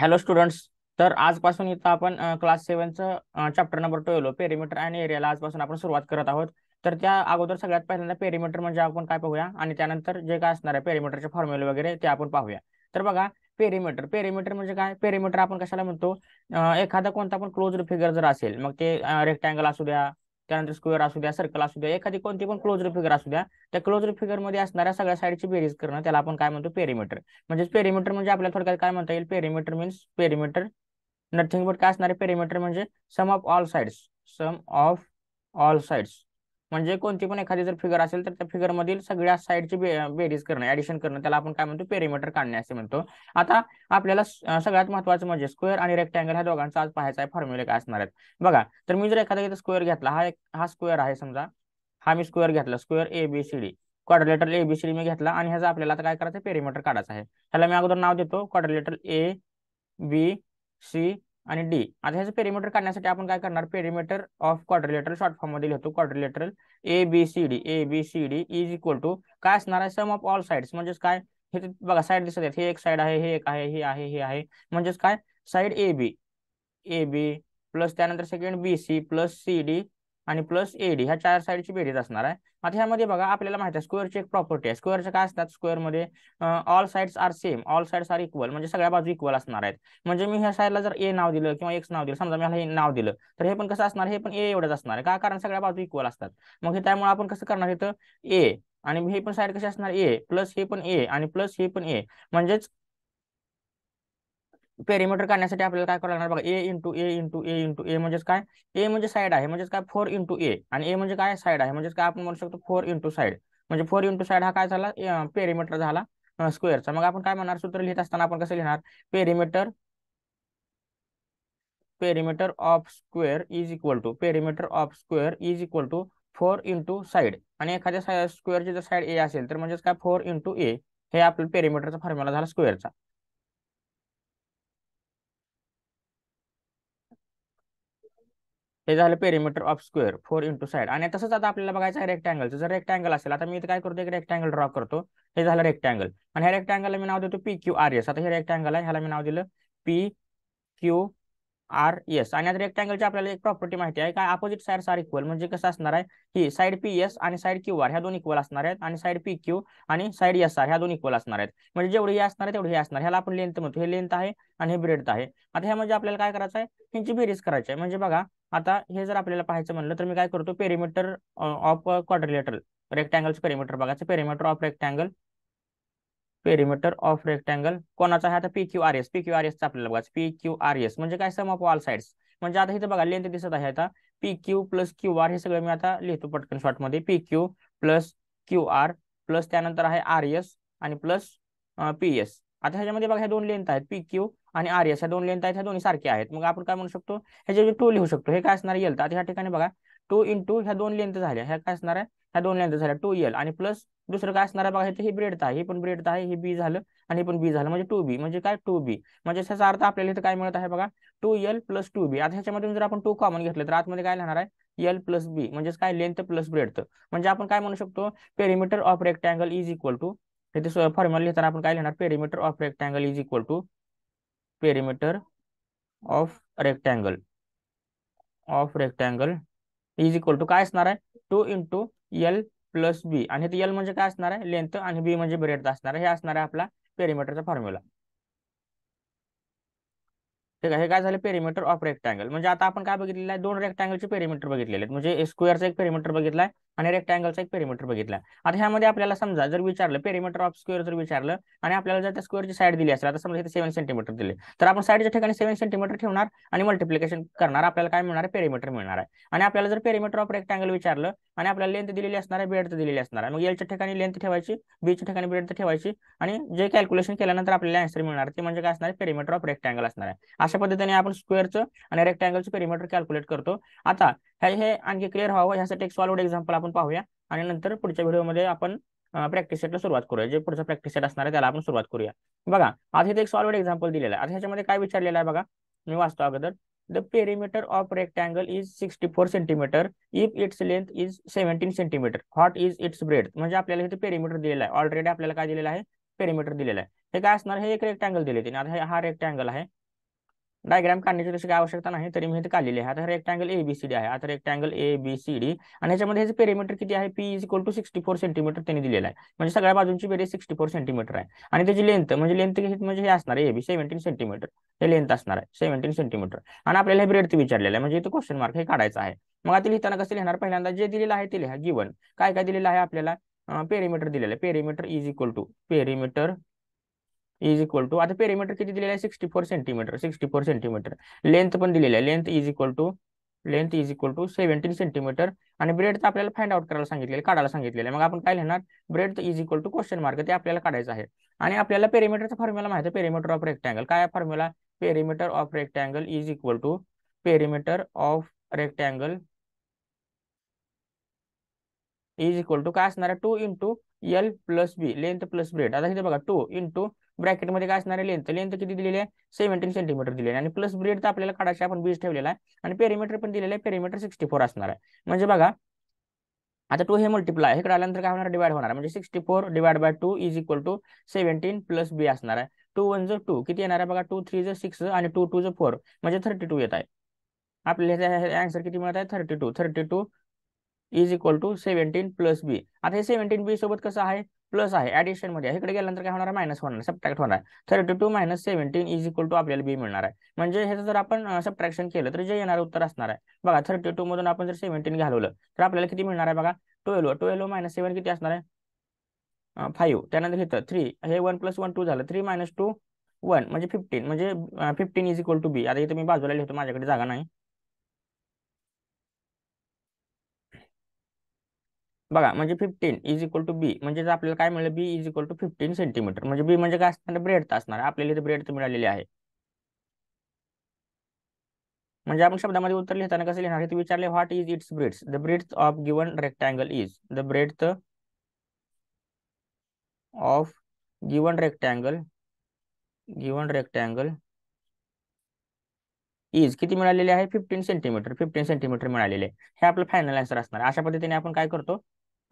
hello students तर आजपासून इथं आपण क्लास सेव्हनचं चॅप्टर नंबर ट्वेल्व पेरीमीटर आणि एरियाला आजपासून आपण सुरुवात करत आहोत तर त्या अगोदर सगळ्यात पहिल्यांदा पेरीमीटर म्हणजे आपण काय पाहूया आणि त्यानंतर जे काय असणार आहे पेरीमीटरचे फॉर्म्युले वगैरे ते आपण पाहूया तर बघा पेरीमीटर पेरीमीटर म्हणजे काय पेरीमीटर आपण कशाला म्हणतो एखादा कोणता पण क्लोज फिगर जर असेल मग ते रेक्टँगल असू द्या त्यानंतर स्क्वेअर असू द्या सर्कल असू द्या एखादी कोणती पण क्लोज फिगर असू द्या त्या क्लोज फिगर मध्ये असणाऱ्या सगळ्या साईडची बेरीज करणं त्याला आपण काय म्हणतो पेरीमीटर म्हणजे पेरीमीटर म्हणजे आपल्याला थोडक्यात काय म्हणता येईल perimeter means perimeter nothing but काय असणारे पेरिमीटर म्हणजे sum of all sides sum of all sides म्हणजे कोणती पण एखादी जर फिगर असेल तर त्या फिगर मधील सगळ्या साईडची बेरीज करणं ऍडिशन करणं त्याला आपण काय म्हणतो पेरीमीटर काढणे असे म्हणतो आता आपल्याला सगळ्यात महत्वाचं म्हणजे स्क्वेअर आणि रेक्टँगल ह्या दोघांचा आज पाहायचा आहे फॉर्म्युले काय असणार आहेत बघा तर मी जर एखादा इथं स्क्वेअर घेतला हा एक हा स्क्वेअर आहे समजा हा मी स्क्वेअर घेतला square A B C D quadrilateral A B C मी घेतला आणि ह्याचा आपल्याला आता काय करायचं पेरीमीटर काढायचं आहे ह्याला मी अगोदर नाव देतो क्वाड्रिलेटर ए बी सी आणि डी आता ह्याचं पेरीमीटर काढण्यासाठी आपण काय करणार perimeter of quadrilateral short form मध्ये लिहतो quadrilateral A B C D A B C D is equal to काय असणार आहे सम ऑफ ऑल साइड्स म्हणजेच काय हे बघा साइड दिसत आहेत हे एक साइड आहे हे एक आहे हे आहे हे आहे म्हणजेच काय side A B A B plus त्यानंतर second B C plus C D आणि प्लस ए डी ह्या चार साईडची बेरीज असणार आहे आता ह्यामध्ये बघा आपल्याला माहिती आहे स्क्वेअरची एक प्रॉपर्टी आहे स्क्वेअरचे काय असतात स्क्वेअरमध्ये all sides are same all sides are equal म्हणजे सगळ्या बाजू इक्वल असणार आहेत म्हणजे मी ह्या साईडला जर ए नाव दिलं किंवा एक्स नाव दिलं समजा मी हे नाव दिलं तर हे पण कसं असणार हे पण ए एवढंच असणार आहे का कारण सगळ्या बाजू इक्वल असतात मग हे त्यामुळे आपण कसं करणार इथं ए आणि हे पण साईड कशी असणार ए प्लस हे पण ए आणि प्लस हे पण ए म्हणजेच पेरीमीटर काढण्यासाठी आपल्याला काय करावं लागणार बघा A into A into A into A म्हणजेच काय ए म्हणजे साईड आहे म्हणजे काय फोर इंटू ए आणि ए म्हणजे काय साईड आहे म्हणजे काय आपण म्हणू शकतो फोर इंटू साईड म्हणजे फोर इंटू साईड हा काय झाला पेरीमीटर झाला स्क्वेअरचा मग आपण काय म्हणणार सूत्र लिहित असताना आपण कसं लिहिणार perimeter perimeter of square is equal to perimeter of square is equal to four into side आणि एखाद्या स्क्वेअरची जर साईड ए असेल तर म्हणजेच काय फोर इंटू ए हे आपलं पेरिमीटरचा फॉर्म्युला झाला स्क्वेअरचा हे झालं perimeter of square four into side आणि तसंच आता आपल्याला बघायचं आहे रेक्टँगलचं जर रेक्टँगल असेल आता मी इथे काय करतो एक रेक्टँगल ड्रॉ करतो हे झालं रेक्टँगल आणि ह्या रेक्टँगलला मी नाव देतो पी क्यू आर एस आता हे रेक्टँगल आहे ह्याला मी नाव दिलं पी क्यू आर एस आणि आता रेक्टँगलची आपल्याला एक प्रॉपर्टी माहिती आहे काय अपोजिट साईड आर इक्वल म्हणजे कसं असणार आहे ही साईड पी एस आणि साईड क्यू आर ह्या दोन इक्वल असणार आहेत आणि साईड पी क्यू आणि साईड एस आर ह्या दोन इक्वल असणार आहेत म्हणजे जेवढे हे असणार आहे तेवढे हे असणार ह्याला आपण लेंथ म्हणतो हे लेंथ आहे आणि हे ब्रेड आहे आता म्हणजे आपल्याला काय करायचं आहे ह्यांची बेरीज करायची आहे म्हणजे बघा आता हे जर आपल्याला पाहायचं म्हणलं तर मी काय करतो पेरिमीटर ऑफ क्वाड्रिलेटरल रेक्टँगलचं पेरिमीटर बघायचं perimeter of rectangle perimeter of rectangle कोणाचा आहे आता P Q R S P Q R एसचा आपल्याला बघायचं पी क्यू आर एस म्हणजे काय सम ऑफ ऑल साइड्स म्हणजे आता इथे बघा लेंथ दिसत आहे आता P Q plus Q R हे सगळं मी आता लिहितो पटकन शॉर्टमध्ये P Q plus Q R plus त्यानंतर आहे आर एस आणि प्लस पी एस आता ह्याच्यामध्ये बघा ह्या दोन लेंथ आहेत पी क्यू आणि आर एस ह्या दोन लेंथ आहेत ह्या दोन्ही सारख्या आहेत मग आपण काय म्हणू शकतो ह्याच्या टू लिहू शकतो हे काय असणार एल तर आता ह्या ठिकाणी बघा टू इंटू ह्या दोन लेंथ झाल्या ह्या काय असणार आहे ह्या दोन लेंथ झाल्या टू एल आणि प्लस दुसरं काय असणार आहे बघा इथे हे ब्रेडत आहे हे पण ब्रेडत आहे हे बी झालं आणि पण बी झालं म्हणजे टू बी म्हणजे काय टू बी म्हणजे त्याचा अर्थ आपल्याला इथे काय मिळत आहे बघा two L plus two B आता ह्याच्यामधून जर आपण टू कॉमन घेतलं तर आतमध्ये काय राहणार आहे एल प्लस बी म्हणजेच काय लेंथ प्लस ब्रेडत म्हणजे आपण काय म्हणू शकतो perimeter of rectangle is equal to इथे फॉर्म्युला लिहिताना आपण काय लिहिणार perimeter of rectangle is equal to perimeter of rectangle of rectangle is equal to काय असणार आहे two into L plus B आणि हे एल म्हणजे काय असणार आहे लेंथ आणि बी म्हणजे ब्रेड असणार आहे हे असणार आहे आपला पेरिमीटरचा फॉर्म्युला ठीक आहे हे काय झालं पेरिमीटर ऑफ रेक्टँगल म्हणजे आता आपण काय बघितलेलं आहे दोन रेक्टँगलचे पेरिमीटर बघितलेले आहेत म्हणजे स्क्वेअरचा एक पेरिमीटर बघितलाय आणि रेक्टँगलचा एक पेरीमीटर बघितला आता ह्यामध्ये आपल्याला समजा जर विचारलं पेरीमीटर ऑफ स्क्वेअर जर विचारलं आणि आपल्याला जर त्या स्क्वेअरची साईड दिली असेल आता समजा इथे सेव्हन सेंटीमीटर दिले तर आपण साईडच्या ठिकाणी सेव्हन सेंटीमीटर ठेवणार आणि मल्टिप्लिकेशन करणार आपल्याला काय मिळणार आहे पेरीमीटर मिळणार आहे आणि आपल्याला जर पेरीमीटर ऑफ रेक्टँगल विचारलं आणि आपल्याला लेंथ दिलेली असणार आहे बेडचं दिलेली असणार आहे मग एलच्या ठिकाणी लेंथ ठेवायची बीच्या ठिकाणी बेड ठेवायची आणि जे कॅल्क्युलेशन केल्यानंतर आपल्याला आन्सर मिळणार ते म्हणजे काय असणार आहे पेरीमीटर ऑफ रेक्टँगल असणार आहे अशा पद्धतीने आपण स्क्वेअरचं आणि रेक्टँगलचं पेरीमीटर कॅल्क्युलेट करतो आता हे हे आणखी क्लिअर व्हावं ह्यासाठी एक सॉल्वड एक्झाम्पल आपण पाहूया आणि नंतर पुढच्या व्हिडिओमध्ये आपण प्रॅक्टिस सेटला सुरुवात करूया जे पुढचा प्रॅक्टिस सेट असणार आहे त्याला आपण सुरुवात करूया बघा आधी इथे एक सॉल्वड एक्झाम्पल दिलेला आहे आता ह्याच्यामध्ये काय विचारलेलं आहे बघा मी वाचतो अगोदर the perimeter of rectangle is sixty four centimetre if its length is seventeen centimetre what is it's breadth म्हणजे आपल्याला इथे पेरीमीटर दिलेला आहे ऑलरेडी आपल्याला काय दिलेलं आहे पेरीमीटर दिलेला आहे हे काय असणार हे एक रेक्टँगल दिले तिने आता हा रेक्टँगल आहे डायग्राम काढण्याची तशी काय आवश्यकता नाही तरी मी काढलेली आहे आता रेक्टँगल एबीसीडी आहे आता रेक्टँगल एबीसीडी आणि याच्यामध्ये हे पेरीमीटर किती आहे P is equal to sixty four centimetre त्यांनी दिलेला आहे म्हणजे सगळ्या बाजूंची बेरीज सिक्स्टी फोर सेंटीमीटर आहे आणि त्याची लेंथ म्हणजे लेंथ म्हणजे हे असणार आहे बी सेव्हन्टीन सेंटीमीटर हे लेंथ असणार आहे सेव्हन्टीन सेंटीमीटर आणि आपल्याला हे ब्रेड विचारलेलं आहे म्हणजे इथं क्वेश्चन मार्क हे काढायचं आहे मग आता लिहिताना कसं लिहिणार पहिल्यांदा जे दिलेलं आहे ते लिहा जीवन काय काय दिलेलं आहे आपल्याला पेरीमीटर दिलेलं आहे perimeter is equal to perimeter is equal to आता पेरीमीटर किती दिलेलं आहे sixty four centimetre sixty four centimetre length पण दिलेला आहे length is equal to length is equal to seventeen centimetre आणि ब्रेड तर आपल्याला फाईंड आउट करायला सांगितलेलं काढायला सांगितलेलं आहे मग आपण काय लिहिणार breadth is equal to question mark ते आपल्याला काढायचं आहे आणि आपल्याला पेरीमीटरचा फॉर्म्युला माहिती आहे पेरीमीटर ऑफ रेक्टँगल काय formula perimeter of rectangle is equal to perimeter of rectangle is equal to काय असणार आहे two into L plus B length plus breadth आता इथे बघा टू इंटू ब्रॅकेटमध्ये काय असणार आहे लेंथ लेंथ किती दिलेली आहे सेव्हन्टीन सेंटीमीटर दिलेली आहे आणि प्लस ब्रेड तर आपल्याला काढायचे आपण बीज ठेवलेला आहे आणि पेरीमीटर पण दिलेलं आहे पेरीमीटर सिक्स्टी फोर असणार आहे म्हणजे बघा आता टू हे मल्टिप्लाय हे कळल्यानंतर काय होणार डिवाइड होणार म्हणजे sixty four divide by two is equal to seventeen plus B असणार आहे टू वन जो टू किती येणार आहे बघा टू थ्री जो सिक्स आणि टू टू जो फोर म्हणजे थर्टी टू येत आहे आपल्याला आन्सर किती मिळत आहे thirty two thirty two is equal to seventeen plus B आता हे सेव्हन्टीन बी सोबत कसं आहे प्लस आहे ऍडिशन मध्ये इकडे गेल्यानंतर काय होणार आहे मायनस होणार सबट्रॅक्ट होणार आहे thirty two minus seventeen is equal to आपल्याला बी मिळणार आहे म्हणजे ह्याचं जर आपण सबट्रॅक्शन केलं तर जे येणार उत्तर असणार आहे बघा थर्टी टू मधून आपण जर सेव्हन्टीन घालवलं तर आपल्याला किती मिळणार आहे बघा ट्वेल्व ट्वेल्व मायनस सेव्हन किती असणार आहे फाईव्ह त्यानंतर घेतं थ्री हे वन प्लस वन टू झालं थ्री मायनस टू वन म्हणजे फिफ्टीन म्हणजे fifteen is equal to B आता इथे मी बाजूला लिहितो माझ्याकडे जागा नाही बघा म्हणजे fifteen is equal to B म्हणजे आपल्याला काय मिळेल B is equal to fifteen centimetre म्हणजे बी म्हणजे काय असणार ब्रेड असणार आपल्याला इथे ब्रेड मिळालेली आहे म्हणजे आपण शब्दामध्ये उत्तर लिहिताना कसं लिहिणार ते विचारले what is it's bread the breadth of given rectangle is the bread of given rectangle given rectangle is किती मिळालेले आहे फिफ्टीन सेंटीमीटर फिफ्टीन सेंटीमीटर मिळालेले हे आपलं फायनल आन्सर असणार अशा पद्धतीने आपण काय करतो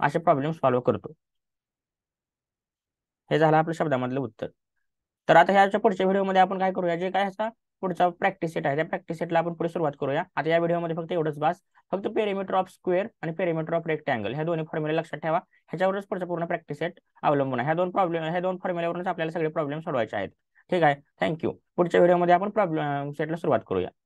असे प्रॉब्लेम सॉल्व्ह करतो हे झालं आपल्या शब्दामधलं उत्तर तर आता ह्याच्या पुढच्या व्हिडिओमध्ये आपण काय करूया जे काय असा पुढचा प्रॅक्टिस सेट आहे त्या प्रॅक्टिस सेटला आपण पुढे सुरुवात करूया आता या व्हिडिओमध्ये फक्त एवढंच बास फक्त पेरिमीटर ऑफ स्क्वेअर आणि पेरिमीटर ऑफ अँगल ह्या दोन्ही फॉर्म्युले लक्षात ठेवा ह्याच्यावरच पुढचा पूर्ण प्रॅक्टिस सेट अवलंबून आहे ह्या दोन प्रॉब्लेम ह्या दोन फॉर्म्युल्यावरूनच आपल्याला सगळे प्रॉब्लेम सोडवायचे आहेत ठीक आहे थँक्यू पुढच्या व्हिडिओमध्ये आपण प्रॉब्लेम सेटला सुरुवात करूया